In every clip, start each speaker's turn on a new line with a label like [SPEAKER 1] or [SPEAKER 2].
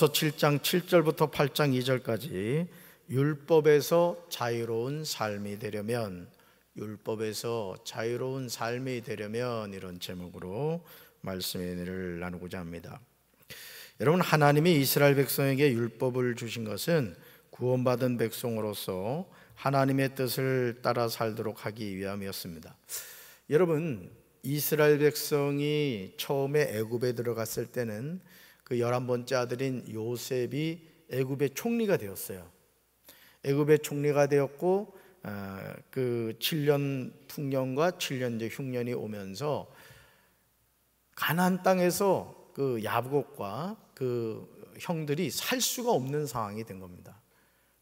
[SPEAKER 1] 로마서 7장 7절부터 8장 2절까지 율법에서 자유로운 삶이 되려면 율법에서 자유로운 삶이 되려면 이런 제목으로 말씀을 나누고자 합니다. 여러분 하나님이 이스라엘 백성에게 율법을 주신 것은 구원받은 백성으로서 하나님의 뜻을 따라 살도록 하기 위함이었습니다. 여러분 이스라엘 백성이 처음에 애굽에 들어갔을 때는 그 11번째 아들인 요셉이 애굽의 총리가 되었어요. 애굽의 총리가 되었고 아, 그 7년 풍년과 7년 이제 흉년이 오면서 가나안 땅에서 그 야곱과 그 형들이 살 수가 없는 상황이 된 겁니다.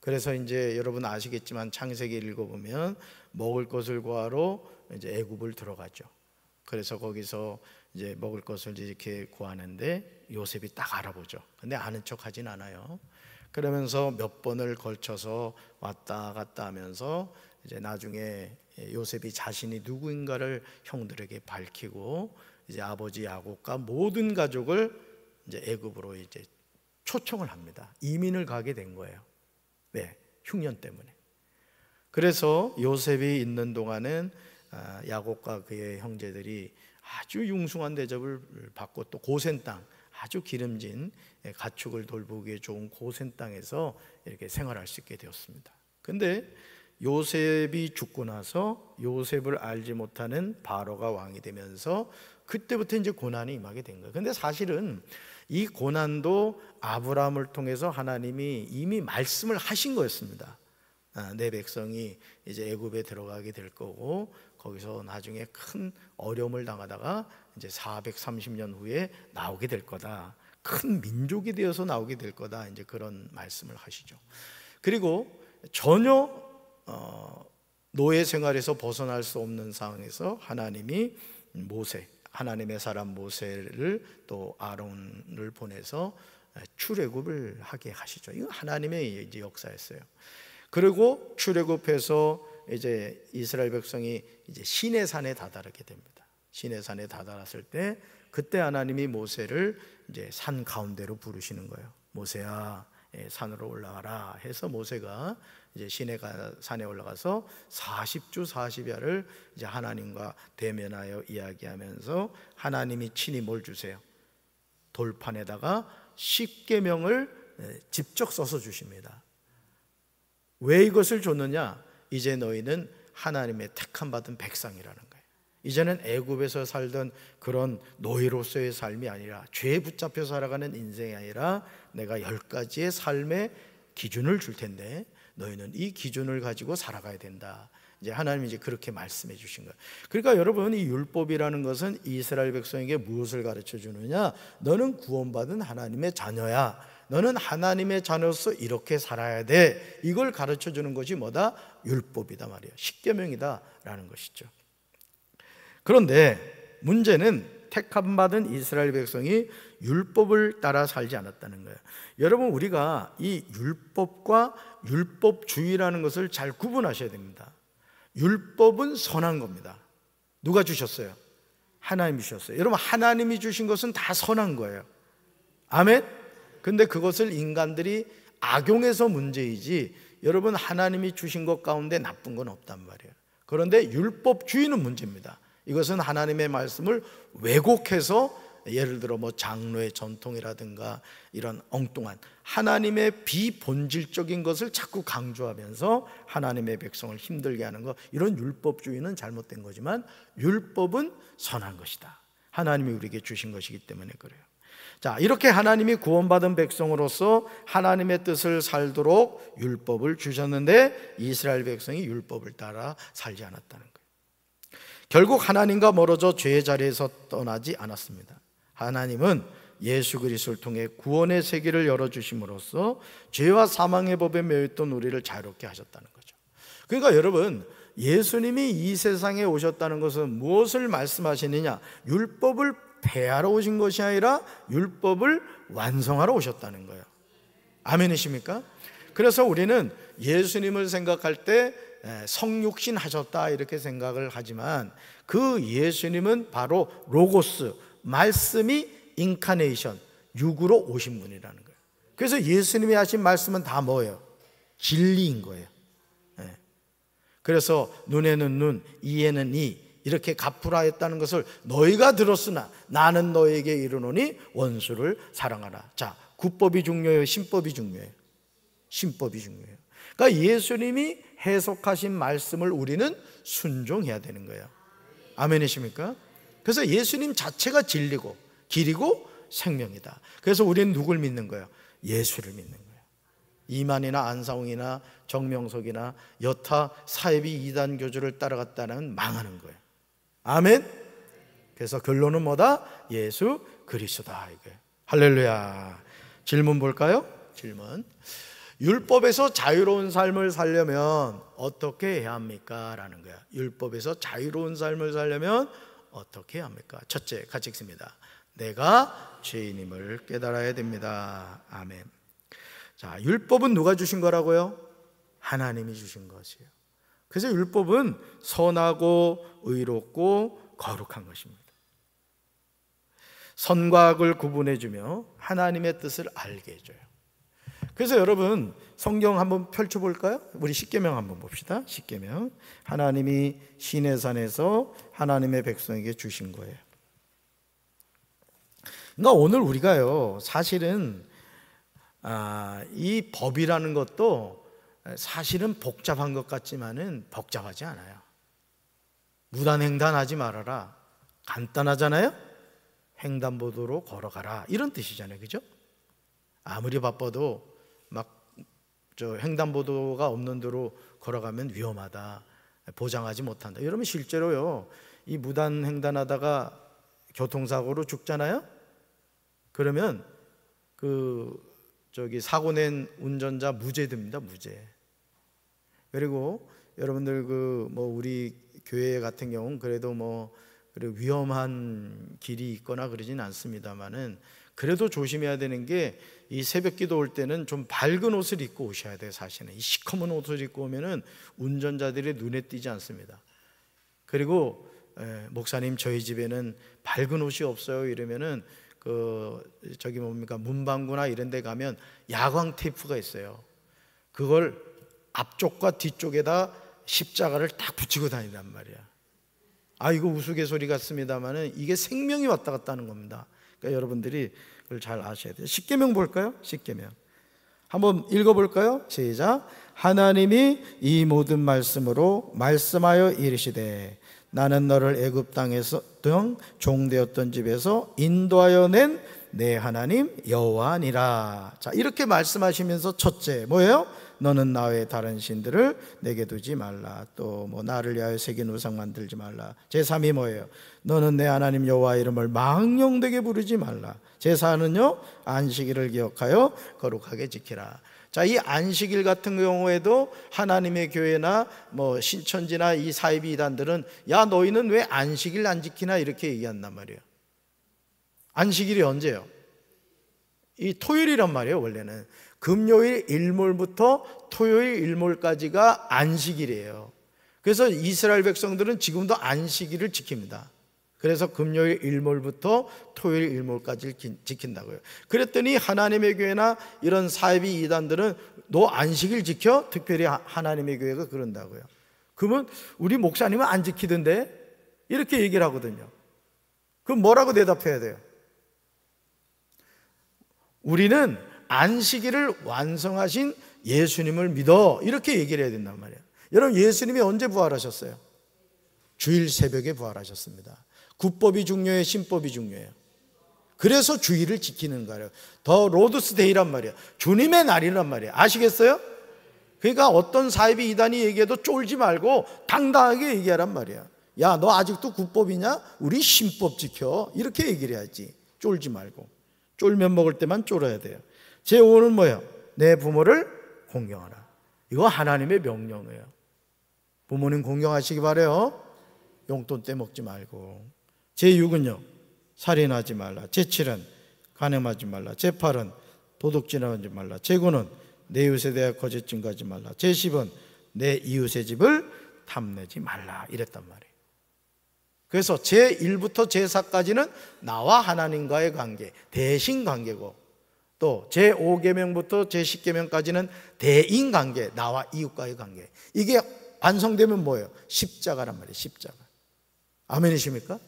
[SPEAKER 1] 그래서 이제 여러분 아시겠지만 창세기 읽어보면 먹을 것을 구하러 이제 애굽을 들어가죠. 그래서 거기서 이제 먹을 것을 이렇게 구하는데 요셉이 딱 알아보죠. 근데 아는 척 하진 않아요. 그러면서 몇 번을 걸쳐서 왔다 갔다 하면서 이제 나중에 요셉이 자신이 누구인가를 형들에게 밝히고 이제 아버지 야곱과 모든 가족을 이제 애굽으로 이제 초청을 합니다. 이민을 가게 된 거예요. 네, 흉년 때문에. 그래서 요셉이 있는 동안은 아, 야곱과 그의 형제들이 아주 융숭한 대접을 받고 또 고센 땅 아주 기름진 예, 가축을 돌보기에 좋은 고센 땅에서 이렇게 생활할 수 있게 되었습니다. 근데 요셉이 죽고 나서 요셉을 알지 못하는 바로가 왕이 되면서 그때부터 이제 고난이 임하게 된 거예요. 근데 사실은 이 고난도 아브라함을 통해서 하나님이 이미 말씀을 하신 거였습니다. 아, 내 백성이 이제 애굽에 들어가게 될 거고 거기서 나중에 큰 어려움을 당하다가 이제 430년 후에 나오게 될 거다. 큰 민족이 되어서 나오게 될 거다. 이제 그런 말씀을 하시죠. 그리고 전혀 어, 노예 생활에서 벗어날 수 없는 상황에서 하나님이 모세, 하나님의 사람 모세를 또 아론을 보내서 출애굽을 하게 하시죠. 이거 하나님의 이제 역사였어요. 그리고 출애굽해서 이제 이스라엘 백성이 이제 시내 산에 다다르게 됩니다. 시내 산에 다다랐을 때 그때 하나님이 모세를 이제 산 가운데로 부르시는 거예요. 모세야 예, 산으로 올라가라 해서 모세가 이제 시내가 산에 올라가서 40주 40야를 이제 하나님과 대면하여 이야기하면서 하나님이 친히 뭘 주세요? 돌판에다가 십계명을 예, 직접 써서 주십니다. 왜 이것을 줬느냐? 이제 너희는 하나님의 택함 받은 백상이라는 거예요. 이제는 애굽에서 살던 그런 노예로서의 삶이 아니라 죄에 붙잡혀 살아가는 인생이 아니라 내가 열 가지의 삶의 기준을 줄 텐데 너희는 이 기준을 가지고 살아가야 된다. 이제 하나님 이제 그렇게 말씀해 주신 거예요. 그러니까 여러분 이 율법이라는 것은 이스라엘 백성에게 무엇을 가르쳐 주느냐? 너는 구원받은 하나님의 자녀야. 너는 하나님의 자녀로서 이렇게 살아야 돼. 이걸 가르쳐 주는 것이 뭐다? 율법이다 말이에요. 십계명이다라는 것이죠. 그런데 문제는 택함받은 이스라엘 백성이 율법을 따라 살지 않았다는 거예요. 여러분 우리가 이 율법과 율법주의라는 것을 잘 구분하셔야 됩니다. 율법은 선한 겁니다. 누가 주셨어요? 하나님이 주셨어요. 여러분 하나님이 주신 것은 다 선한 거예요. 아멘. 근데 그것을 인간들이 악용해서 문제이지 여러분 하나님이 주신 것 가운데 나쁜 건 없단 말이에요. 그런데 율법주의는 문제입니다. 이것은 하나님의 말씀을 왜곡해서 예를 들어 뭐 장로의 전통이라든가 이런 엉뚱한 하나님의 비본질적인 것을 자꾸 강조하면서 하나님의 백성을 힘들게 하는 것 이런 율법주의는 잘못된 거지만 율법은 선한 것이다. 하나님이 우리에게 주신 것이기 때문에 그래요. 자, 이렇게 하나님이 구원받은 백성으로서 하나님의 뜻을 살도록 율법을 주셨는데 이스라엘 백성이 율법을 따라 살지 않았다는 거예요. 결국 하나님과 멀어져 죄의 자리에서 떠나지 않았습니다. 하나님은 예수 그리스도를 통해 구원의 세계를 열어 주심으로써 죄와 사망의 법에 매였던 우리를 자유롭게 하셨다는 거죠. 그러니까 여러분, 예수님이 이 세상에 오셨다는 것은 무엇을 말씀하시느냐? 율법을 폐하러 오신 것이 아니라 율법을 완성하러 오셨다는 거예요. 아멘이십니까? 그래서 우리는 예수님을 생각할 때 성육신 하셨다 이렇게 생각을 하지만 그 예수님은 바로 로고스 말씀이 인카네이션 육으로 오신 분이라는 거예요. 그래서 예수님이 하신 말씀은 다 뭐예요? 진리인 거예요. 예. 그래서 눈에는 눈, 이에는 이, 이렇게 갚으라했다는 것을 너희가 들었으나 나는 너에게 이르노니 원수를 사랑하라. 자, 구법이 중요해요. 신법이 중요해요. 신법이 중요해요. 그러니까 예수님이 해석하신 말씀을 우리는 순종해야 되는 거예요. 아멘이십니까? 그래서 예수님 자체가 진리고 길이고 생명이다. 그래서 우리는 누굴 믿는 거예요? 예수를 믿는 거예요. 이만이나 안상홍이나 정명석이나 여타 사이비 이단 교주를 따라갔다는 망하는 거예요. 아멘. 그래서 결론은 뭐다? 예수 그리스도다. 이게 할렐루야. 질문 볼까요? 질문. 율법에서 자유로운 삶을 살려면 어떻게 해야 합니까? 라는 거야. 율법에서 자유로운 삶을 살려면 어떻게 합니까? 첫째, 같이 읽습니다. 내가 죄인임을 깨달아야 됩니다. 아멘. 자, 율법은 누가 주신 거라고요? 하나님이 주신 것이에요. 그래서 율법은 선하고 의롭고 거룩한 것입니다. 선과 악을 구분해주며 하나님의 뜻을 알게 해줘요. 그래서 여러분 성경 한번 펼쳐볼까요? 우리 십계명 한번 봅시다. 십계명 하나님이 시내산에서 하나님의 백성에게 주신 거예요. 그러니까 오늘 우리가요 사실은 아, 이 법이라는 것도 사실은 복잡한 것 같지만은 복잡하지 않아요. 무단횡단하지 말아라. 간단하잖아요? 횡단보도로 걸어가라. 이런 뜻이잖아요. 그죠? 아무리 바빠도 막 저 횡단보도가 없는 데로 걸어가면 위험하다. 보장하지 못한다. 여러분 실제로요. 이 무단 횡단하다가 교통사고로 죽잖아요. 그러면 그 저기 사고 낸 운전자 무죄 됩니다. 무죄. 그리고 여러분들 그 뭐 우리 교회 같은 경우는 그래도 뭐 그리고 위험한 길이 있거나 그러진 않습니다만은 그래도 조심해야 되는 게 이 새벽 기도 올 때는 좀 밝은 옷을 입고 오셔야 돼요, 사실은. 이 시커먼 옷을 입고 오면은 운전자들의 눈에 띄지 않습니다. 그리고 에, 목사님 저희 집에는 밝은 옷이 없어요 이러면은 그 저기 뭡니까 문방구나 이런 데 가면 야광 테이프가 있어요. 그걸 앞쪽과 뒤쪽에다 십자가를 딱 붙이고 다니단 말이야. 아, 이거 우스갯소리 같습니다만은 이게 생명이 왔다 갔다 하는 겁니다. 그러니까 여러분들이 그걸 잘 아셔야 돼요. 십계명 볼까요? 십계명. 한번 읽어볼까요? 시작. 하나님이 이 모든 말씀으로 말씀하여 이르시되 나는 너를 애굽 땅에서 등 종되었던 집에서 인도하여 낸 내 하나님 여호와니라. 자 이렇게 말씀하시면서 첫째 뭐예요? 너는 나의 다른 신들을 내게 두지 말라. 또 뭐 나를 위하여 새긴 우상 만들지 말라. 제3이 뭐예요? 너는 내 하나님 여호와 이름을 망령되게 부르지 말라. 제4는요. 안식일을 기억하여 거룩하게 지키라. 자, 이 안식일 같은 경우에도 하나님의 교회나 뭐 신천지나 이 사이비 이단들은 야 너희는 왜 안식일 안 지키나 이렇게 얘기한단 말이에요. 안식일이 언제요? 이 토요일이란 말이에요, 원래는. 금요일 일몰부터 토요일 일몰까지가 안식일이에요. 그래서 이스라엘 백성들은 지금도 안식일을 지킵니다. 그래서 금요일 일몰부터 토요일 일몰까지 지킨다고요. 그랬더니 하나님의 교회나 이런 사이비 이단들은 너 안식일 지켜? 특별히 하나님의 교회가 그런다고요. 그러면 우리 목사님은 안 지키던데? 이렇게 얘기를 하거든요. 그럼 뭐라고 대답해야 돼요? 우리는 안식일을 완성하신 예수님을 믿어. 이렇게 얘기를 해야 된단 말이에요. 여러분, 예수님이 언제 부활하셨어요? 주일 새벽에 부활하셨습니다. 구법이 중요해, 신법이 중요해요. 그래서 주일을 지키는 거예요. 더 로드스데이란 말이야. 주님의 날이란 말이야. 아시겠어요? 그러니까 어떤 사이비 이단이 얘기해도 쫄지 말고 당당하게 얘기하란 말이야. 야, 너 아직도 구법이냐? 우리 신법 지켜. 이렇게 얘기를 해야지. 쫄지 말고. 쫄면 먹을 때만 쫄아야 돼요. 제5는 뭐예요? 내 부모를 공경하라. 이거 하나님의 명령이에요. 부모님 공경하시기 바래요. 용돈 떼먹지 말고. 제6은요. 살인하지 말라. 제7은 간음하지 말라. 제8은 도둑질하지 말라. 제9는 내 이웃에 대해 거짓 증거하지 말라. 제10은 내 이웃의 집을 탐내지 말라. 이랬단 말이에요. 그래서 제1부터 제4까지는 나와 하나님과의 관계, 대신 관계고 또 제5계명부터 제10계명까지는 대인관계, 나와 이웃과의 관계. 이게 완성되면 뭐예요? 십자가란 말이에요. 십자가. 아멘이십니까?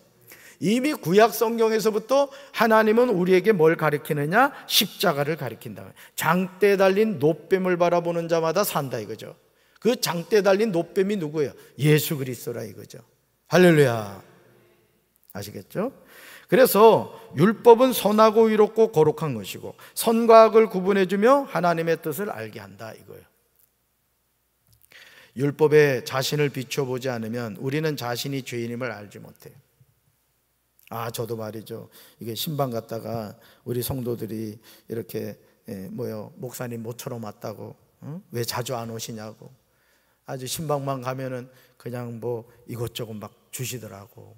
[SPEAKER 1] 이미 구약 성경에서부터 하나님은 우리에게 뭘 가리키느냐? 십자가를 가리킨다. 장대 달린 노뱀을 바라보는 자마다 산다 이거죠. 그 장대 달린 노뱀이 누구예요? 예수 그리스도라 이거죠. 할렐루야. 아시겠죠? 그래서 율법은 선하고 의롭고 거룩한 것이고 선과 악을 구분해 주며 하나님의 뜻을 알게 한다 이거예요. 율법에 자신을 비춰보지 않으면 우리는 자신이 죄인임을 알지 못해요. 아, 저도 말이죠. 이게 신방 갔다가 우리 성도들이 이렇게 예, 뭐요 목사님 모처럼 왔다고 응? 왜 자주 안 오시냐고 아주 신방만 가면은 그냥 뭐 이것저것 막 주시더라고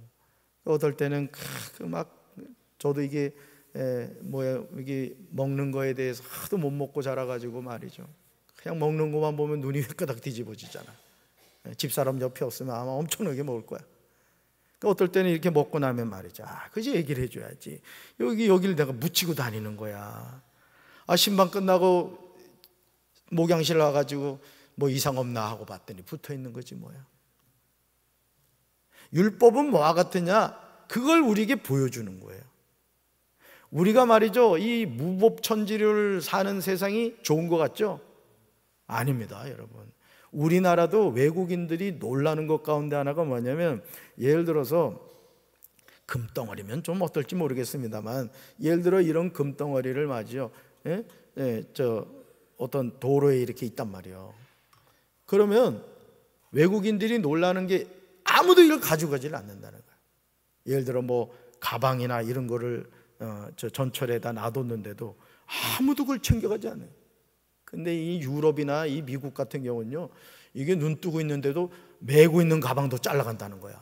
[SPEAKER 1] 어떨 때는 그 막 저도 이게 뭐야 이게 먹는 거에 대해서 하도 못 먹고 자라가지고 말이죠. 그냥 먹는 것만 보면 눈이 휘끄덕 뒤집어지잖아. 집사람 옆에 없으면 아마 엄청나게 먹을 거야. 그러니까 어떨 때는 이렇게 먹고 나면 말이죠. 아, 그지 얘기를 해줘야지. 여기 여기를 내가 묻히고 다니는 거야. 아 신방 끝나고 목양실 와가지고 뭐 이상 없나 하고 봤더니 붙어 있는 거지 뭐야. 율법은 뭐와 같으냐? 그걸 우리에게 보여주는 거예요. 우리가 말이죠. 이 무법천지를 사는 세상이 좋은 것 같죠? 아닙니다, 여러분. 우리나라도 외국인들이 놀라는 것 가운데 하나가 뭐냐면 예를 들어서 금덩어리면 좀 어떨지 모르겠습니다만 예를 들어 이런 금덩어리를 맞이요. 예? 예, 저 어떤 도로에 이렇게 있단 말이요. 그러면 외국인들이 놀라는 게 아무도 이걸 가지고 가지를 않는다는 거예요. 예를 들어 뭐 가방이나 이런 거를 어, 저 전철에다 놔뒀는데도 아무도 그걸 챙겨가지 않아요. 근데 이 유럽이나 이 미국 같은 경우는요, 이게 눈 뜨고 있는데도 메고 있는 가방도 잘라간다는 거야.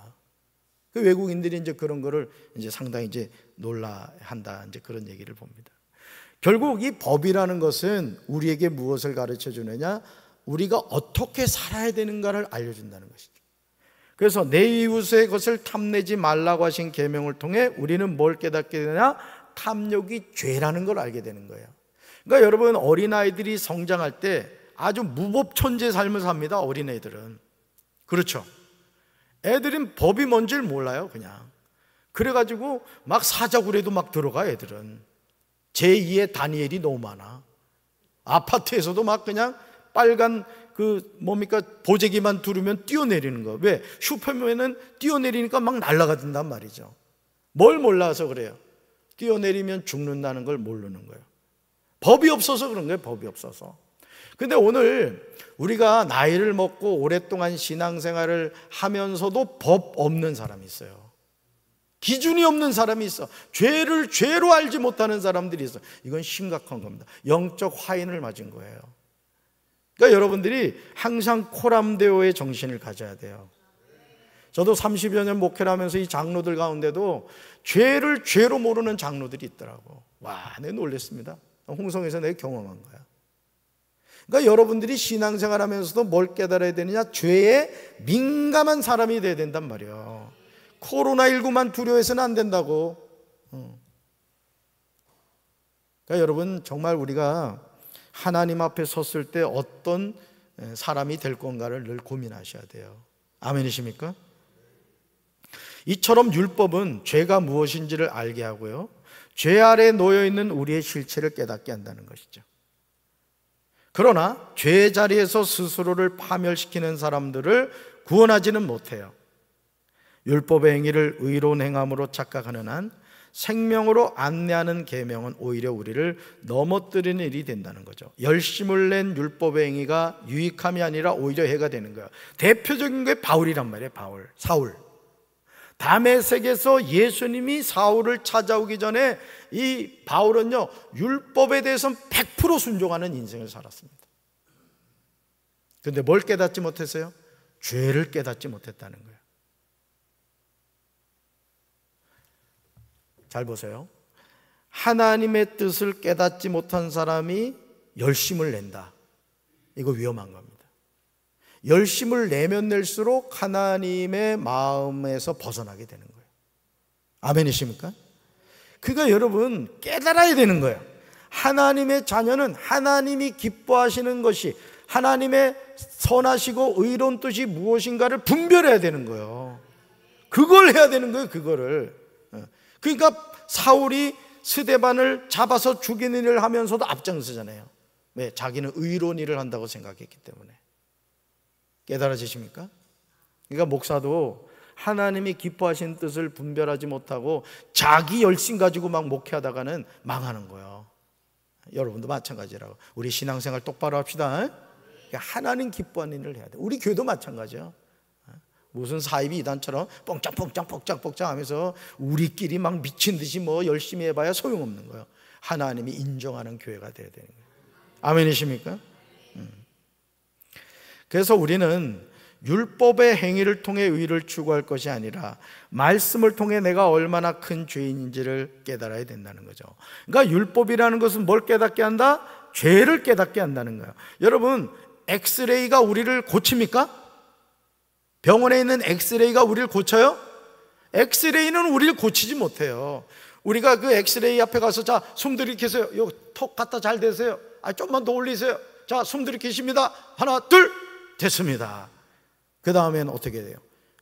[SPEAKER 1] 그 외국인들이 이제 그런 거를 이제 상당히 이제 놀라 한다 이제 그런 얘기를 봅니다. 결국 이 법이라는 것은 우리에게 무엇을 가르쳐 주느냐? 우리가 어떻게 살아야 되는가를 알려준다는 것이죠. 그래서 내 이웃의 것을 탐내지 말라고 하신 계명을 통해 우리는 뭘 깨닫게 되냐? 탐욕이 죄라는 걸 알게 되는 거예요. 그러니까 여러분 어린아이들이 성장할 때 아주 무법천재 삶을 삽니다. 어린애들은. 그렇죠. 애들은 법이 뭔지를 몰라요, 그냥. 그래 가지고 막 사자굴에도 막 들어가 애들은. 제2의 다니엘이 너무 많아. 아파트에서도 막 그냥 빨간 그 뭡니까 보재기만 두르면 뛰어내리는 거. 왜? 슈퍼맨은 뛰어내리니까 막 날아가든단 말이죠. 뭘 몰라서 그래요? 뛰어내리면 죽는다는 걸 모르는 거예요. 법이 없어서 그런 거예요. 법이 없어서. 근데 오늘 우리가 나이를 먹고 오랫동안 신앙생활을 하면서도 법 없는 사람이 있어요. 기준이 없는 사람이 있어. 죄를 죄로 알지 못하는 사람들이 있어. 이건 심각한 겁니다. 영적 화인을 맞은 거예요. 그러니까 여러분들이 항상 코람데오의 정신을 가져야 돼요. 저도 30여 년 목회를 하면서 이 장로들 가운데도 죄를 죄로 모르는 장로들이 있더라고. 와, 내 놀랬습니다. 홍성에서 내가 경험한 거야. 그러니까 여러분들이 신앙생활 하면서도 뭘 깨달아야 되느냐? 죄에 민감한 사람이 돼야 된단 말이야. 코로나19만 두려워해서는 안 된다고. 그러니까 여러분, 정말 우리가 하나님 앞에 섰을 때 어떤 사람이 될 건가를 늘 고민하셔야 돼요. 아멘이십니까? 이처럼 율법은 죄가 무엇인지를 알게 하고요. 죄 아래 놓여 있는 우리의 실체를 깨닫게 한다는 것이죠. 그러나 죄의 자리에서 스스로를 파멸시키는 사람들을 구원하지는 못해요. 율법의 행위를 의로운 행함으로 착각하는 한 생명으로 안내하는 계명은 오히려 우리를 넘어뜨리는 일이 된다는 거죠. 열심을 낸 율법의 행위가 유익함이 아니라 오히려 해가 되는 거야. 대표적인 게 바울이란 말이에요. 바울, 사울. 담에색에서 예수님이 사울을 찾아오기 전에 이 바울은요 율법에 대해서는 100% 순종하는 인생을 살았습니다. 그런데 뭘 깨닫지 못했어요? 죄를 깨닫지 못했다는 거예요. 잘 보세요. 하나님의 뜻을 깨닫지 못한 사람이 열심을 낸다. 이거 위험한 겁니다. 열심을 내면 낼수록 하나님의 마음에서 벗어나게 되는 거예요. 아멘이십니까? 그가 그러니까 여러분 깨달아야 되는 거예요. 하나님의 자녀는 하나님이 기뻐하시는 것이 하나님의 선하시고 의로운 뜻이 무엇인가를 분별해야 되는 거예요. 그걸 해야 되는 거예요, 그거를. 그러니까 사울이 스데반을 잡아서 죽이는 일을 하면서도 앞장서잖아요. 왜? 자기는 의로운 일을 한다고 생각했기 때문에. 깨달아지십니까? 그러니까 목사도 하나님이 기뻐하신 뜻을 분별하지 못하고 자기 열심 가지고 막 목회하다가는 망하는 거예요. 여러분도 마찬가지라고. 우리 신앙생활 똑바로 합시다. 그러니까 하나님 기뻐하는 일을 해야 돼. 우리 교회도 마찬가지요. 무슨 사이비 이단처럼 뻥짝뻥짝 뻥짝뻥짝 하면서 우리끼리 막 미친 듯이 뭐 열심히 해봐야 소용없는 거예요. 하나님이 인정하는 교회가 돼야 되는 거예요. 아멘이십니까? 음. 그래서 우리는 율법의 행위를 통해 의를 추구할 것이 아니라 말씀을 통해 내가 얼마나 큰 죄인인지를 깨달아야 된다는 거죠. 그러니까 율법이라는 것은 뭘 깨닫게 한다? 죄를 깨닫게 한다는 거예요. 여러분, 엑스레이가 우리를 고칩니까? 병원에 있는 엑스레이가 우리를 고쳐요? 엑스레이는 우리를 고치지 못해요. 우리가 그 엑스레이 앞에 가서 자, 숨 들이키세요. 요턱 갖다 잘 대세요. 아, 좀만 더 올리세요. 자, 숨 들이키십니다. 하나, 둘, 됐습니다. 그 다음엔 어떻게 돼요?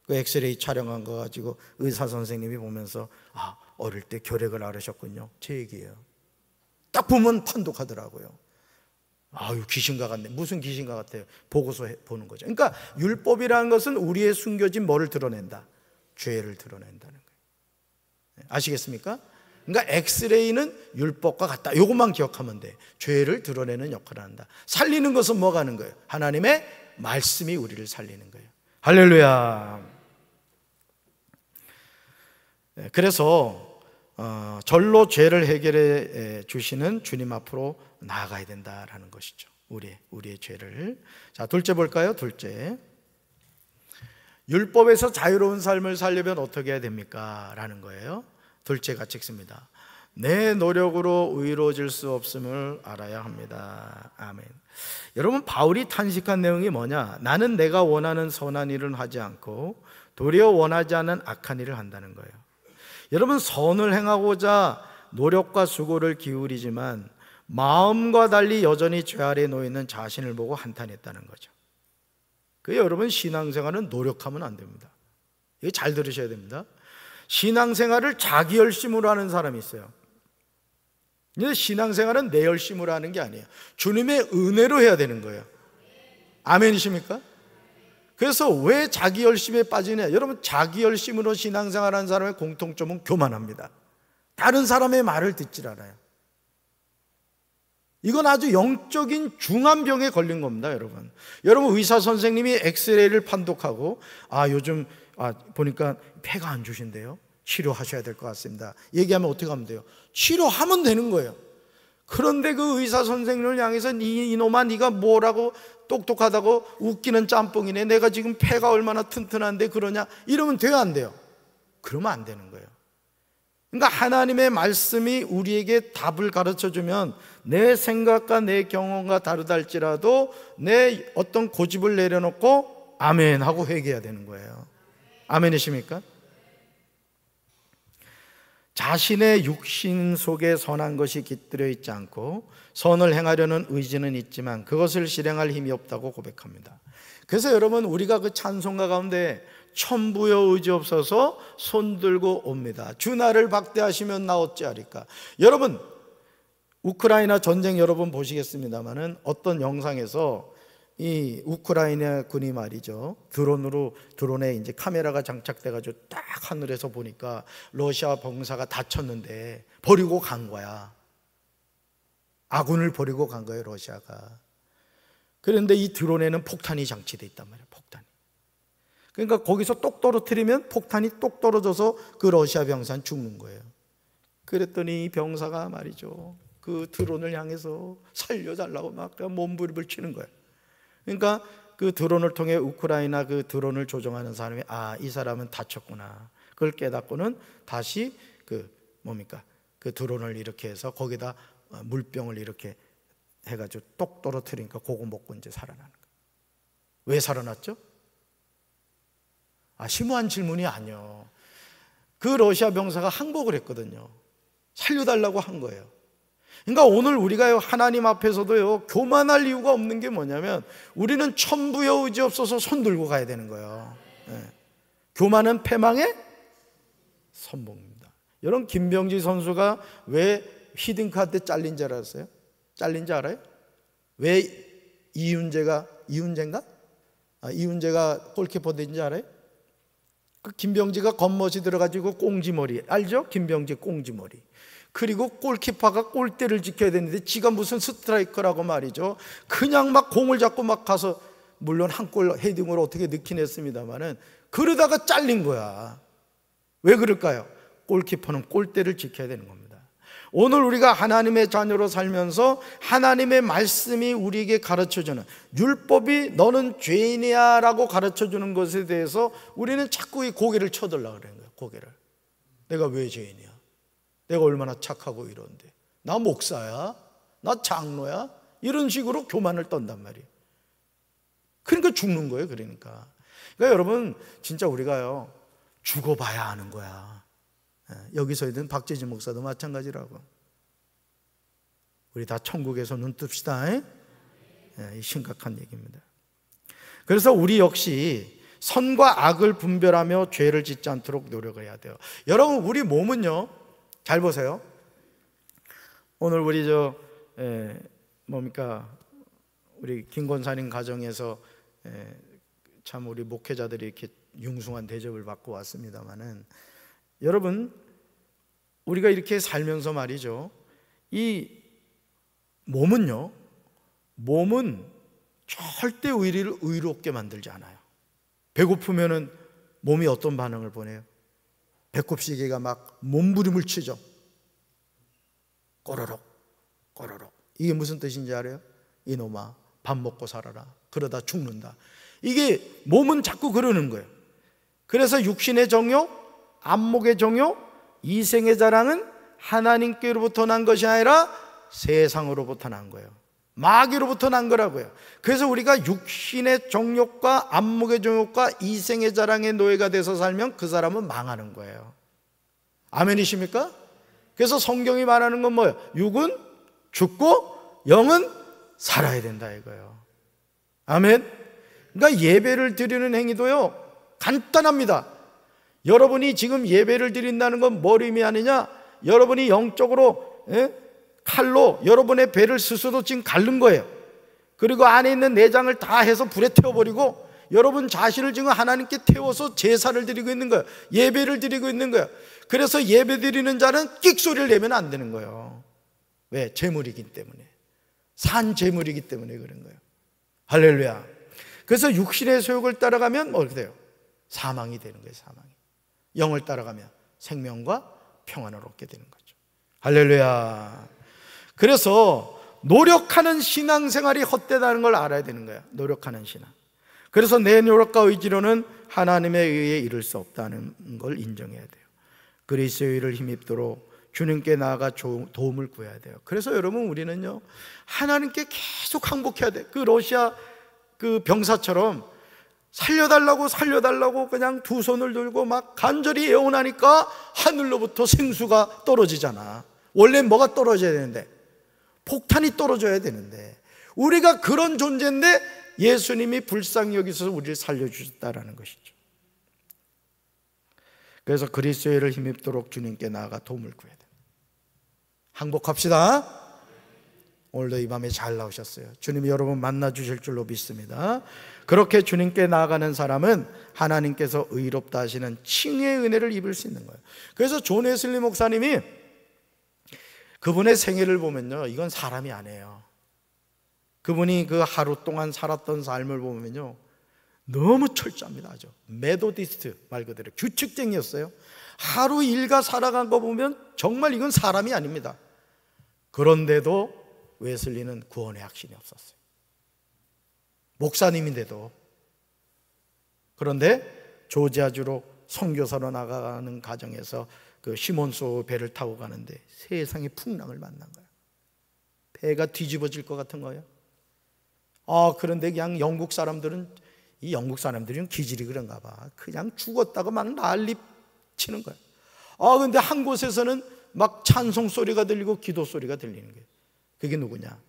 [SPEAKER 1] 그 엑스레이 촬영한 거 가지고 의사 선생님이 보면서 아, 어릴 때 결핵을 앓으셨군요. 제 얘기예요. 딱 보면 판독하더라고요. 아유 귀신과 같네. 무슨 귀신과 같아요? 보고서 보는 거죠. 그러니까 율법이라는 것은 우리의 숨겨진 뭐를 드러낸다. 죄를 드러낸다는 거예요. 네, 아시겠습니까? 그러니까 엑스레이는 율법과 같다. 이것만 기억하면 돼. 죄를 드러내는 역할을 한다. 살리는 것은 뭐가 하는 거예요? 하나님의 말씀이 우리를 살리는 거예요. 할렐루야. 네, 그래서 어, 절로 죄를 해결해 주시는 주님 앞으로 나아가야 된다라는 것이죠. 우리 우리의 죄를. 자, 둘째 볼까요? 둘째. 율법에서 자유로운 삶을 살려면 어떻게 해야 됩니까? 라는 거예요. 둘째 같이 읽습니다. 내 노력으로 의로워질 수 없음을 알아야 합니다. 아멘. 여러분, 바울이 탄식한 내용이 뭐냐? 나는 내가 원하는 선한 일은 하지 않고 도리어 원하지 않은 악한 일을 한다는 거예요. 여러분 선을 행하고자 노력과 수고를 기울이지만 마음과 달리 여전히 죄 아래 놓여 는 자신을 보고 한탄했다는 거죠. 그 여러분 신앙생활은 노력하면 안 됩니다. 이거 잘 들으셔야 됩니다. 신앙생활을 자기 열심으로 하는 사람이 있어요. 근데 신앙생활은 내 열심으로 하는 게 아니에요. 주님의 은혜로 해야 되는 거예요. 아멘이십니까? 그래서 왜 자기 열심에 빠지냐? 여러분, 자기 열심으로 신앙생활하는 사람의 공통점은 교만합니다. 다른 사람의 말을 듣질 않아요. 이건 아주 영적인 중한병에 걸린 겁니다, 여러분. 여러분 의사 선생님이 엑스레이를 판독하고 아, 요즘 아, 보니까 폐가 안 좋으신데요. 치료하셔야 될 것 같습니다. 얘기하면 어떻게 하면 돼요? 치료하면 되는 거예요. 그런데 그 의사 선생님을 향해서 이, 놈아 네가 뭐라고 똑똑하다고 웃기는 짬뽕이네. 내가 지금 폐가 얼마나 튼튼한데 그러냐. 이러면 돼요, 안 돼요? 그러면 안 되는 거예요. 그러니까 하나님의 말씀이 우리에게 답을 가르쳐 주면 내 생각과 내 경험과 다르다 할지라도 내 어떤 고집을 내려놓고 아멘 하고 회개해야 되는 거예요. 아멘이십니까? 자신의 육신 속에 선한 것이 깃들여 있지 않고 선을 행하려는 의지는 있지만 그것을 실행할 힘이 없다고 고백합니다. 그래서 여러분 우리가 그 찬송가 가운데 천부여 의지없어서 손들고 옵니다. 주 나를 박대하시면 나 어찌하리까. 여러분 우크라이나 전쟁 여러분 보시겠습니다만은 어떤 영상에서 이 우크라이나 군이 말이죠 드론으로 드론에 이제 카메라가 장착돼가지고 딱 하늘에서 보니까 러시아 병사가 다쳤는데 버리고 간 거야. 아군을 버리고 간 거예요, 러시아가. 그런데 이 드론에는 폭탄이 장치돼 있단 말이에요, 폭탄이. 그러니까 거기서 똑 떨어뜨리면 폭탄이 똑 떨어져서 그 러시아 병사는 죽는 거예요. 그랬더니 병사가 말이죠. 그 드론을 향해서 살려달라고 막 몸부림을 치는 거예요. 그러니까 그 드론을 통해 우크라이나 그 드론을 조종하는 사람이 아, 이 사람은 다쳤구나. 그걸 깨닫고는 다시 그 뭡니까? 그 드론을 이렇게 해서 거기다 어, 물병을 이렇게 해가지고 똑 떨어뜨리니까 고거 먹고 이제 살아나는 거예요. 왜 살아났죠? 아, 심오한 질문이 아니요. 그 러시아 병사가 항복을 했거든요. 살려달라고 한 거예요. 그러니까 오늘 우리가 하나님 앞에서도요, 교만할 이유가 없는 게 뭐냐면 우리는 천부여 의지 없어서 손 들고 가야 되는 거예요. 네. 교만은 패망의 선봉입니다. 여러분, 김병지 선수가 왜 히딩크한테 잘린 줄 알았어요? 잘린 줄 알아요? 왜 이윤재가 이윤재인가? 아, 이윤재가 골키퍼 된 줄 알아요? 그 김병지가 겉멋이 들어가지고 꽁지머리 알죠? 김병지 꽁지머리 그리고 골키퍼가 골대를 지켜야 되는데 지가 무슨 스트라이커라고 말이죠 그냥 막 공을 잡고 막 가서 물론 한 골 헤딩으로 어떻게 넣긴 했습니다마는 그러다가 잘린 거야 왜 그럴까요? 골키퍼는 골대를 지켜야 되는 겁니다 오늘 우리가 하나님의 자녀로 살면서 하나님의 말씀이 우리에게 가르쳐주는 율법이 너는 죄인이야 라고 가르쳐주는 것에 대해서 우리는 자꾸 이 고개를 쳐들라 그러는 거예요 고개를 내가 왜 죄인이야 내가 얼마나 착하고 이런데 나 목사야 나 장로야 이런 식으로 교만을 떤단 말이에요 그러니까 죽는 거예요 그러니까 그러니까 여러분 진짜 우리가요 죽어봐야 아는 거야 예, 여기서 있는 박재진 목사도 마찬가지라고. 우리 다 천국에서 눈 뜹시다. 예, 예 심각한 얘기입니다. 그래서 우리 역시 선과 악을 분별하며 죄를 짓지 않도록 노력해야 돼요. 여러분, 우리 몸은요, 잘 보세요. 오늘 우리 저, 에, 예, 뭡니까, 우리 김권사님 가정에서 에, 참 우리 목회자들이 이렇게 융숭한 대접을 받고 왔습니다만은 여러분, 우리가 이렇게 살면서 말이죠. 이 몸은요, 몸은 절대 우리를 의롭게 만들지 않아요. 배고프면은 몸이 어떤 반응을 보내요? 배꼽시계가 막 몸부림을 치죠. 꼬르륵, 꼬르륵. 이게 무슨 뜻인지 알아요? 이놈아, 밥 먹고 살아라. 그러다 죽는다. 이게 몸은 자꾸 그러는 거예요. 그래서 육신의 정욕, 안목의 종요 이생의 자랑은 하나님께로부터 난 것이 아니라 세상으로부터 난 거예요. 마귀로부터 난 거라고요. 그래서 우리가 육신의 정욕과 안목의 정욕과 이생의 자랑의 노예가 돼서 살면 그 사람은 망하는 거예요. 아멘이십니까? 그래서 성경이 말하는 건 뭐예요? 육은 죽고 영은 살아야 된다 이거예요. 아멘. 그러니까 예배를 드리는 행위도요. 간단합니다. 여러분이 지금 예배를 드린다는 건 뭘 의미하느냐? 여러분이 영적으로 에? 예? 칼로 여러분의 배를 스스로 지금 갈른 거예요. 그리고 안에 있는 내장을 다 해서 불에 태워버리고 여러분 자신을 지금 하나님께 태워서 제사를 드리고 있는 거예요. 예배를 드리고 있는 거예요. 그래서 예배 드리는 자는 끽 소리를 내면 안 되는 거예요. 왜? 재물이기 때문에. 산 재물이기 때문에 그런 거예요. 할렐루야. 그래서 육신의 소욕을 따라가면 어떻게 뭐 돼요? 사망이 되는 거예요, 사망이. 영을 따라가며 생명과 평안을 얻게 되는 거죠. 할렐루야. 그래서 노력하는 신앙생활이 헛되다는 걸 알아야 되는 거야. 노력하는 신앙. 그래서 내 노력과 의지로는 하나님에 의해 이룰 수 없다는 걸 인정해야 돼요. 그리스의 를 힘입도록 주님께 나아가 도움을 구해야 돼요. 그래서 여러분 우리는요 하나님께 계속 항복해야 돼. 그 러시아 그 병사처럼 살려달라고 살려달라고 그냥 두 손을 들고 막 간절히 애원하니까 하늘로부터 생수가 떨어지잖아. 원래 뭐가 떨어져야 되는데? 폭탄이 떨어져야 되는데. 우리가 그런 존재인데 예수님이 불쌍히 여기서 우리를 살려주셨다라는 것이죠. 그래서 그리스도인 힘입도록 주님께 나아가 도움을 구해야 돼. 항복합시다. 오늘도 이 밤에 잘 나오셨어요. 주님이 여러분 만나 주실 줄로 믿습니다. 그렇게 주님께 나아가는 사람은 하나님께서 의롭다 하시는 칭의 은혜를 입을 수 있는 거예요. 그래서 존 웨슬리 목사님이 그분의 생애를 보면요. 이건 사람이 아니에요. 그분이 그 하루 동안 살았던 삶을 보면요. 너무 철저합니다. 아주. 메도디스트 말 그대로 규칙쟁이였어요. 하루 일과 살아간 거 보면 정말 이건 사람이 아닙니다. 그런데도 웨슬리는 구원의 확신이 없었어요. 목사님인데도 그런데 조지아주로 선교사로 나가는 과정에서 그 시몬소 배를 타고 가는데 세상의 풍랑을 만난 거야. 배가 뒤집어질 것 같은 거예요. 아, 그런데 그냥 영국 사람들은 이 영국 사람들은 기질이 그런가 봐. 그냥 죽었다고 막 난리 치는 거야. 아, 근데 한 곳에서는 막 찬송 소리가 들리고 기도 소리가 들리는 거예요. 그게 누구냐?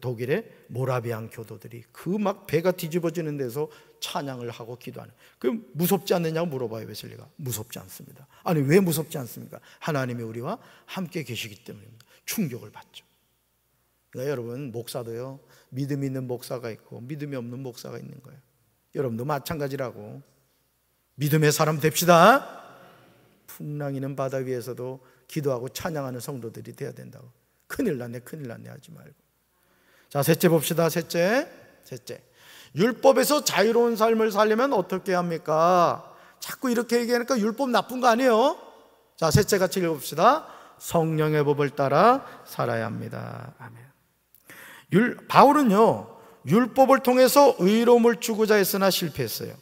[SPEAKER 1] 그 독일의 모라비안 교도들이 그 막 배가 뒤집어지는 데서 찬양을 하고 기도하는. 그 무섭지 않느냐고 물어봐요, 웨슬리가. 무섭지 않습니다. 아니, 왜 무섭지 않습니까? 하나님이 우리와 함께 계시기 때문입니다. 충격을 받죠. 그러니까 여러분, 목사도요, 믿음 있는 목사가 있고, 믿음이 없는 목사가 있는 거예요. 여러분도 마찬가지라고. 믿음의 사람 됩시다. 풍랑이는 바다 위에서도 기도하고 찬양하는 성도들이 돼야 된다고. 큰일 났네, 큰일 났네 하지 말고. 자, 셋째 봅시다. 셋째. 셋째. 율법에서 자유로운 삶을 살려면 어떻게 합니까? 자꾸 이렇게 얘기하니까 율법 나쁜 거 아니에요? 자, 셋째 같이 읽어봅시다. 성령의 법을 따라 살아야 합니다. 아멘. 율, 바울은요, 율법을 통해서 의로움을 추구자 했으나 실패했어요.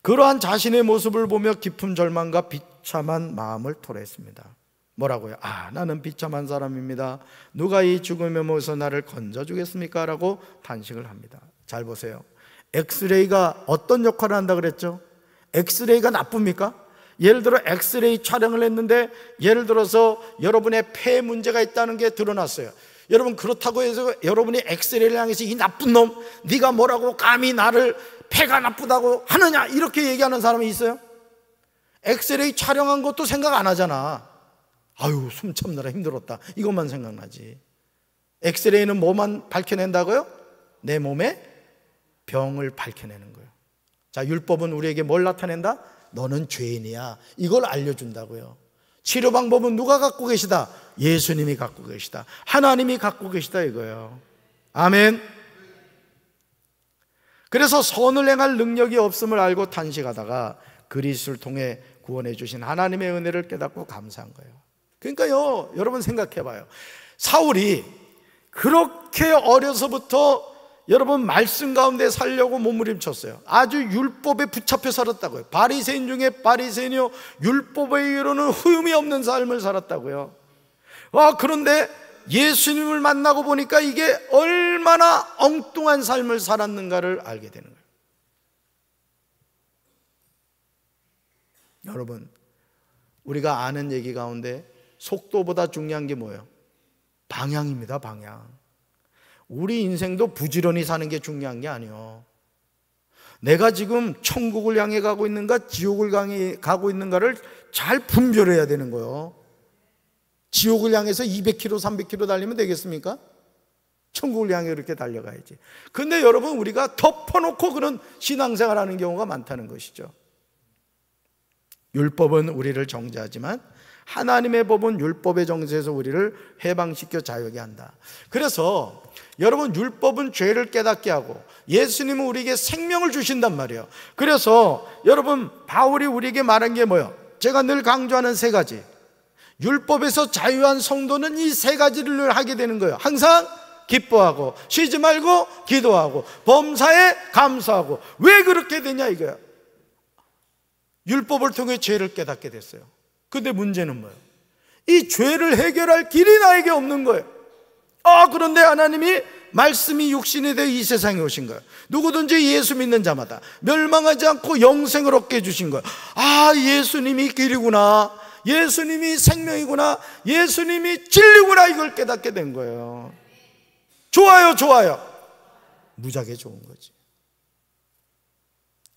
[SPEAKER 1] 그러한 자신의 모습을 보며 깊은 절망과 비참한 마음을 토로했습니다. 뭐라고요? 아, 나는 비참한 사람입니다. 누가 이죽음에모여서 나를 건져주겠습니까? 라고 단식을 합니다. 잘 보세요. 엑스레이가 어떤 역할을 한다 그랬죠? 엑스레이가 나쁩니까? 예를 들어 엑스레이 촬영을 했는데 예를 들어서 여러분의 폐 문제가 있다는 게 드러났어요. 여러분 그렇다고 해서 여러분이 엑스레이를 향해서 이 나쁜 놈 네가 뭐라고 감히 나를 폐가 나쁘다고 하느냐 이렇게 얘기하는 사람이 있어요? 엑스레이 촬영한 것도 생각 안 하잖아. 아유, 숨 참느라 힘들었다. 이것만 생각나지. 엑스레이는 뭐만 밝혀낸다고요? 내 몸에 병을 밝혀내는 거예요. 자, 율법은 우리에게 뭘 나타낸다? 너는 죄인이야. 이걸 알려준다고요. 치료 방법은 누가 갖고 계시다? 예수님이 갖고 계시다. 하나님이 갖고 계시다 이거예요. 아멘. 그래서 선을 행할 능력이 없음을 알고 탄식하다가 그리스를 통해 구원해 주신 하나님의 은혜를 깨닫고 감사한 거예요. 그러니까요, 여러분 생각해 봐요. 사울이 그렇게 어려서부터 여러분 말씀 가운데 살려고 몸부림쳤어요. 아주 율법에 붙잡혀 살았다고요. 바리새인 중에 바리새인이요 율법의위로는 흠이 없는 삶을 살았다고요. 와 아, 그런데 예수님을 만나고 보니까 이게 얼마나 엉뚱한 삶을 살았는가를 알게 되는 거예요. 여러분 우리가 아는 얘기 가운데 속도보다 중요한 게 뭐예요? 방향입니다, 방향. 우리 인생도 부지런히 사는 게 중요한 게아니요 내가 지금 천국을 향해 가고 있는가, 지옥을 향해 가고 있는가를 잘 분별해야 되는 거요 지옥을 향해서 200km, 300km 달리면 되겠습니까? 천국을 향해 이렇게 달려가야지. 근데 여러분, 우리가 덮어놓고 그런 신앙생활 하는 경우가 많다는 것이죠. 율법은 우리를 정죄하지만 하나님의 법은 율법의 정세에서 우리를 해방시켜 자유하게 한다. 그래서 여러분 율법은 죄를 깨닫게 하고 예수님은 우리에게 생명을 주신단 말이에요. 그래서 여러분 바울이 우리에게 말한 게 뭐예요? 제가 늘 강조하는 세 가지. 율법에서 자유한 성도는 이 세 가지를 하게 되는 거예요. 항상 기뻐하고 쉬지 말고 기도하고 범사에 감사하고 왜 그렇게 되냐 이거야. 율법을 통해 죄를 깨닫게 됐어요. 근데 문제는 뭐예요? 이 죄를 해결할 길이 나에게 없는 거예요. 아, 그런데 하나님이 말씀이 육신이 되이 세상에 오신 거예요. 누구든지 예수 믿는 자마다 멸망하지 않고 영생을 얻게 해주신 거예요. 아, 예수님이 길이구나. 예수님이 생명이구나. 예수님이 진리구나. 이걸 깨닫게 된 거예요. 좋아요, 좋아요. 무작위 좋은 거지.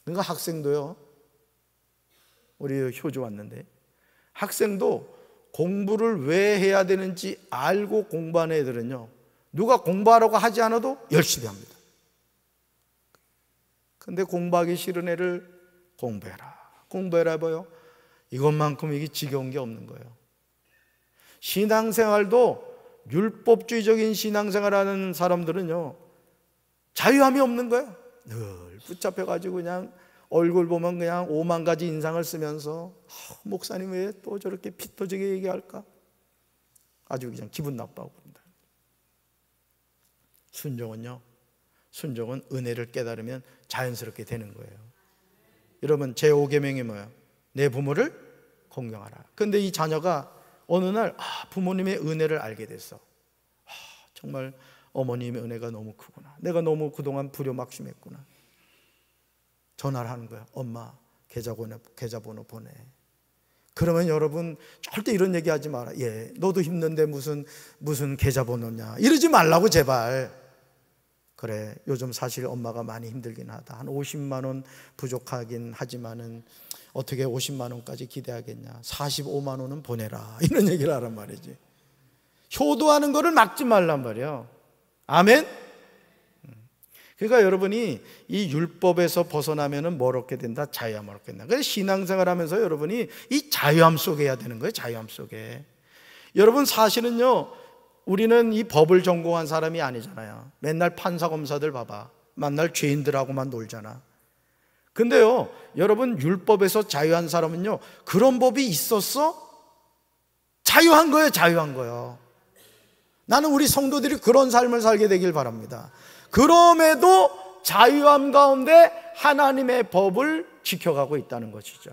[SPEAKER 1] 그러니까 학생도요. 우리 효주 왔는데 학생도 공부를 왜 해야 되는지 알고 공부하는 애들은요. 누가 공부하라고 하지 않아도 열심히 합니다. 근데 공부하기 싫은 애를 공부해라. 공부해라 봐요. 이것만큼 이게 지겨운 게 없는 거예요. 신앙생활도 율법주의적인 신앙생활 하는 사람들은요. 자유함이 없는 거예요. 늘 붙잡혀 가지고 그냥 얼굴 보면 그냥 오만 가지 인상을 쓰면서 아, 목사님 왜 또 저렇게 피 터지게 얘기할까? 아주 그냥 기분 나빠하고 그런다. 순종은요. 순종은 은혜를 깨달으면 자연스럽게 되는 거예요. 여러분 제5계명이 뭐예요? 내 부모를 공경하라. 근데 이 자녀가 어느 날 아, 부모님의 은혜를 알게 됐어. 아, 정말 어머님의 은혜가 너무 크구나. 내가 너무 그동안 부려막심했구나. 전화를 하는 거야. 엄마, 계좌번호, 계좌번호 보내. 그러면 여러분 절대 이런 얘기 하지 마라. 예, 너도 힘든데 무슨, 무슨 계좌번호냐. 이러지 말라고 제발. 그래, 요즘 사실 엄마가 많이 힘들긴 하다. 한 50만원 부족하긴 하지만은 어떻게 50만원까지 기대하겠냐. 45만원은 보내라. 이런 얘기를 하란 말이지. 효도하는 거를 막지 말란 말이야. 아멘? 그러니까 여러분이 이 율법에서 벗어나면은 뭘 얻게 된다? 자유함 얻게 된다. 그래서 신앙생활 하면서 여러분이 이 자유함 속에 해야 되는 거예요. 자유함 속에. 여러분 사실은요. 우리는 이 법을 전공한 사람이 아니잖아요. 맨날 판사 검사들 봐봐. 맨날 죄인들하고만 놀잖아. 근데요, 여러분 율법에서 자유한 사람은요, 그런 법이 있었어? 자유한 거예요, 자유한 거예요. 나는 우리 성도들이 그런 삶을 살게 되길 바랍니다. 그럼에도 자유함 가운데 하나님의 법을 지켜가고 있다는 것이죠.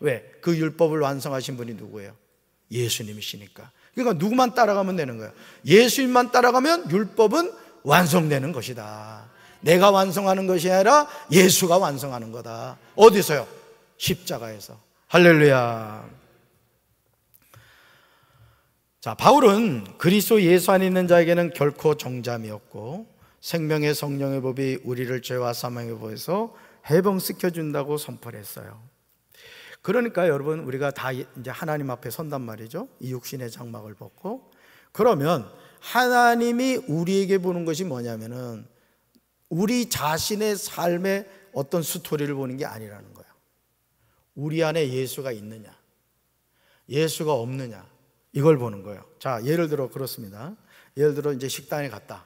[SPEAKER 1] 왜? 그 율법을 완성하신 분이 누구예요? 예수님이시니까. 그러니까 누구만 따라가면 되는 거예요. 예수님만 따라가면 율법은 완성되는 것이다. 내가 완성하는 것이 아니라 예수가 완성하는 거다. 어디서요? 십자가에서. 할렐루야. 자, 바울은 그리스도 예수 안에 있는 자에게는 결코 정잠이 없고 생명의 성령의 법이 우리를 죄와 사망의 법에서 해방시켜 준다고 선포를 했어요. 그러니까 여러분 우리가 다 이제 하나님 앞에 선단 말이죠. 이 육신의 장막을 벗고 그러면 하나님이 우리에게 보는 것이 뭐냐면은 우리 자신의 삶의 어떤 스토리를 보는 게 아니라는 거야. 우리 안에 예수가 있느냐, 예수가 없느냐 이걸 보는 거예요. 자 예를 들어 그렇습니다. 예를 들어 이제 식당에 갔다.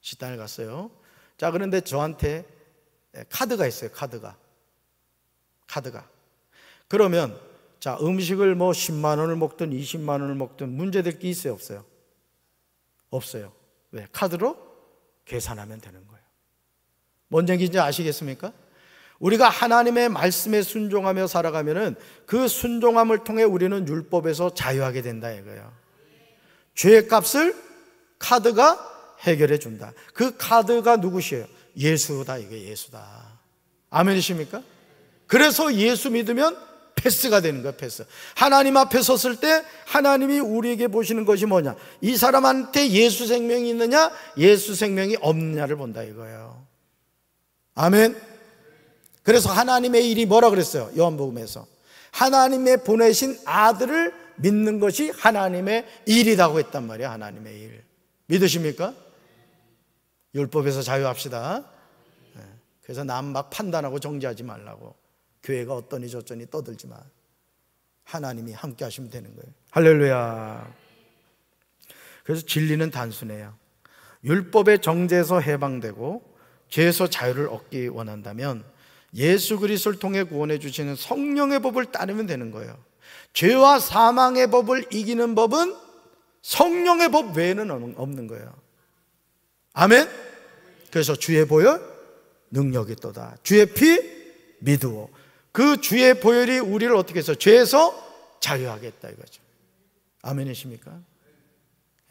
[SPEAKER 1] 식당에 갔어요. 자, 그런데 저한테 예, 카드가 있어요. 카드가. 카드가. 그러면 자, 음식을 뭐 10만 원을 먹든 20만 원을 먹든 문제될 게 있어요, 없어요? 없어요. 왜? 카드로 계산하면 되는 거예요. 뭔 얘기인지 아시겠습니까? 우리가 하나님의 말씀에 순종하며 살아가면은 그 순종함을 통해 우리는 율법에서 자유하게 된다 이거예요. 죄의 값을 카드가 해결해 준다. 그 카드가 누구시에요? 예수다, 이게 예수다. 아멘이십니까? 그래서 예수 믿으면 패스가 되는 거야, 패스. 하나님 앞에 섰을 때 하나님이 우리에게 보시는 것이 뭐냐? 이 사람한테 예수 생명이 있느냐, 예수 생명이 없느냐를 본다 이거예요. 아멘. 그래서 하나님의 일이 뭐라 그랬어요? 요한복음에서. 하나님의 보내신 아들을 믿는 것이 하나님의 일이라고 했단 말이에요, 하나님의 일. 믿으십니까? 율법에서 자유합시다. 예. 그래서 남 막 판단하고 정지하지 말라고. 교회가 어떠니 저쩌니 떠들지 만 하나님이 함께 하시면 되는 거예요. 할렐루야. 그래서 진리는 단순해요. 율법의 정죄에서 해방되고 죄에서 자유를 얻기 원한다면 예수 그리스도를 통해 구원해 주시는 성령의 법을 따르면 되는 거예요. 죄와 사망의 법을 이기는 법은 성령의 법 외에는 없는 거예요. 아멘. 그래서 주의 보혈 능력이 또다. 주의 피믿으그 주의 보혈이 우리를 어떻게 해서 죄에서 자유하겠다 이거죠. 아멘이십니까?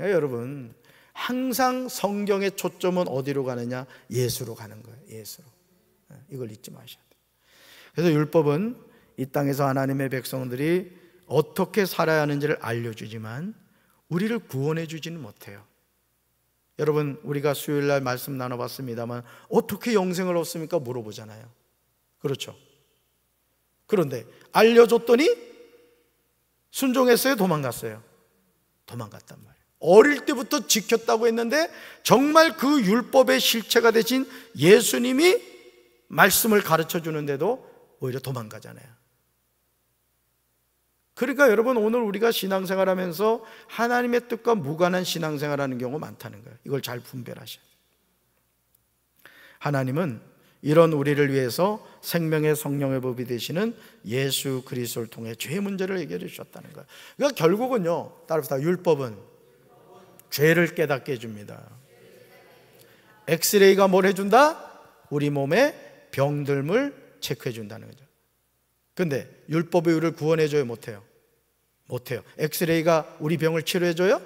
[SPEAKER 1] 예, 여러분 항상 성경의 초점은 어디로 가느냐? 예수로 가는 거예요. 예수로. 예, 이걸 잊지 마셔야 돼요. 그래서 율법은 이 땅에서 하나님의 백성들이 어떻게 살아야 하는지를 알려주지만 우리를 구원해 주지는 못해요. 여러분 우리가 수요일 날 말씀 나눠봤습니다만 어떻게 영생을 얻습니까? 물어보잖아요. 그렇죠. 그런데 알려줬더니 순종했어요. 도망갔어요. 도망갔단 말이에요. 어릴 때부터 지켰다고 했는데 정말 그 율법의 실체가 되신 예수님이 말씀을 가르쳐 주는데도 오히려 도망가잖아요. 그러니까 여러분 오늘 우리가 신앙생활 하면서 하나님의 뜻과 무관한 신앙생활 하는 경우 많다는 거예요. 이걸 잘 분별하셔야 돼요. 하나님은 이런 우리를 위해서 생명의 성령의 법이 되시는 예수 그리스도를 통해 죄 문제를 해결해 주셨다는 거예요. 그러니까 결국은요. 따라서 율법은 죄를 깨닫게 해 줍니다. 엑스레이가 뭘해 준다? 우리 몸의 병들물 체크해 준다는 거죠. 근데 율법의 우리를 구원해 줘요, 못 해요. 못해요. 엑스레이가 우리 병을 치료해줘요?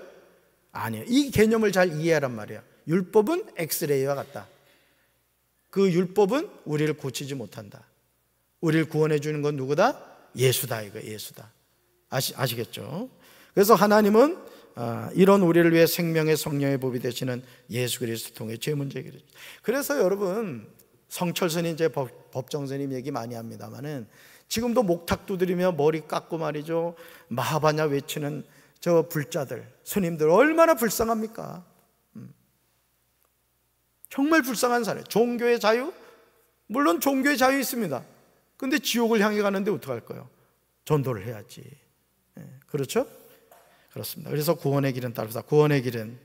[SPEAKER 1] 아니요이 개념을 잘 이해하란 말이에요. 율법은 엑스레이와 같다. 그 율법은 우리를 고치지 못한다. 우리를 구원해 주는 건 누구다? 예수다 이거 예수다. 아시, 아시겠죠? 그래서 하나님은 아, 이런 우리를 위해 생명의 성령의 법이 되시는 예수 그리스도 통해 죄 문제 해결. 그래서 여러분 성철 스님 제 법정 스님 얘기 많이 합니다만은 지금도 목탁 두드리며 머리 깎고 말이죠. 마하바냐 외치는 저 불자들, 스님들 얼마나 불쌍합니까? 음. 정말 불쌍한 사례. 종교의 자유? 물론 종교의 자유 있습니다. 근데 지옥을 향해 가는데 어떡할 거요 전도를 해야지. 예, 그렇죠? 그렇습니다. 그래서 구원의 길은 따릅시다. 구원의 길은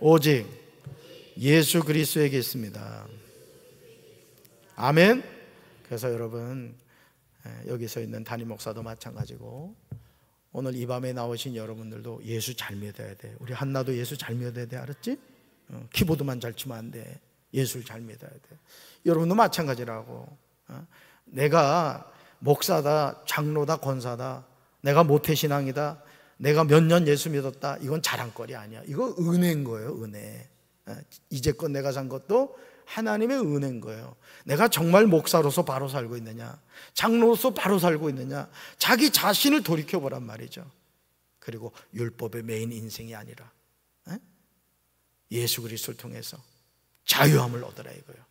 [SPEAKER 1] 오직 예수 그리스에게 있습니다. 아멘. 그래서 여러분 예, 여기 서 있는 담임 목사도 마찬가지고 오늘 이 밤에 나오신 여러분들도 예수 잘 믿어야 돼. 우리 한나도 예수 잘 믿어야 돼. 알았지? 어, 키보드만 잘 치면 안 돼. 예수를 잘 믿어야 돼. 여러분도 마찬가지라고. 어, 내가 목사다, 장로다, 권사다, 내가 모태신앙이다, 내가 몇 년 예수 믿었다. 이건 자랑거리 아니야. 이거 은혜인 거예요, 은혜. 어, 이제껏 내가 산 것도 하나님의 은혜인 거예요. 내가 정말 목사로서 바로 살고 있느냐? 장로로서 바로 살고 있느냐? 자기 자신을 돌이켜보란 말이죠. 그리고 율법의 메인 인생이 아니라 예수 그리스도를 통해서 자유함을 얻으라 이거예요.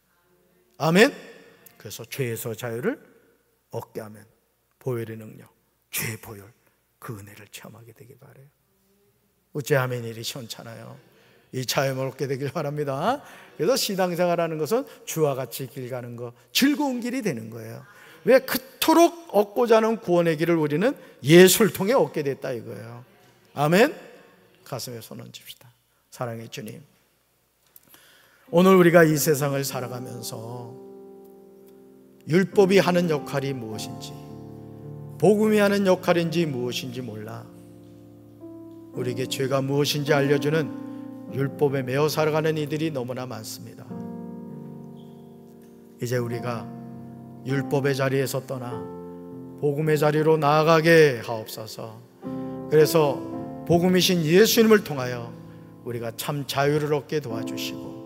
[SPEAKER 1] 아멘. 그래서 죄에서 자유를 얻게 하면 보혈의 능력, 죄 보혈 그 은혜를 체험하게 되기 바래요. 어째 아멘 일이 시원찮아요. 이 자유를 얻게 되길 바랍니다. 그래서 신앙생활하는 것은 주와 같이 길 가는 거 즐거운 길이 되는 거예요. 왜 그토록 얻고자 하는 구원의 길을 우리는 예수를 통해 얻게 됐다 이거예요. 아멘. 가슴에 손 얹읍시다. 사랑의 주님. 오늘 우리가 이 세상을 살아가면서 율법이 하는 역할이 무엇인지 복음이 하는 역할인지 무엇인지 몰라 우리에게 죄가 무엇인지 알려주는 율법에 매어 살아가는 이들이 너무나 많습니다. 이제 우리가 율법의 자리에서 떠나 복음의 자리로 나아가게 하옵소서. 그래서 복음이신 예수님을 통하여 우리가 참 자유를 얻게 도와주시고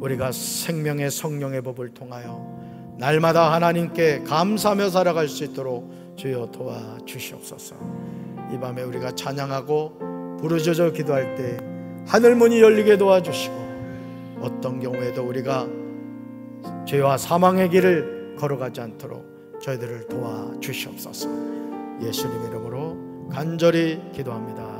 [SPEAKER 1] 우리가 생명의 성령의 법을 통하여 날마다 하나님께 감사하며 살아갈 수 있도록 주여 도와주시옵소서. 이 밤에 우리가 찬양하고 부르짖어 기도할 때 하늘 문이 열리게 도와주시고 어떤 경우에도 우리가 죄와 사망의 길을 걸어가지 않도록 저희들을 도와주시옵소서 예수님 이름으로 간절히 기도합니다.